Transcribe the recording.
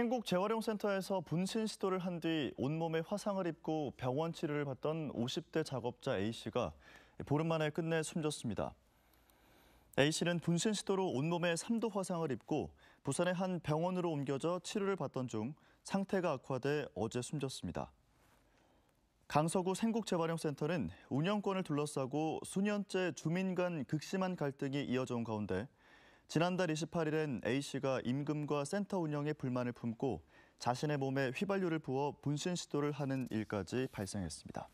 생국 재활용센터에서 분신 시도를 한 뒤 온몸에 화상을 입고 병원 치료를 받던 50대 작업자 A씨가 보름 만에 끝내 숨졌습니다. A씨는 분신 시도로 온몸에 3도 화상을 입고 부산의 한 병원으로 옮겨져 치료를 받던 중 상태가 악화돼 어제 숨졌습니다. 강서구 생곡재활용센터는 운영권을 둘러싸고 수년째 주민 간 극심한 갈등이 이어져 온 가운데 지난달 28일엔 A씨가 임금과 센터 운영에 불만을 품고 자신의 몸에 휘발유를 부어 분신 시도를 하는 일까지 발생했습니다.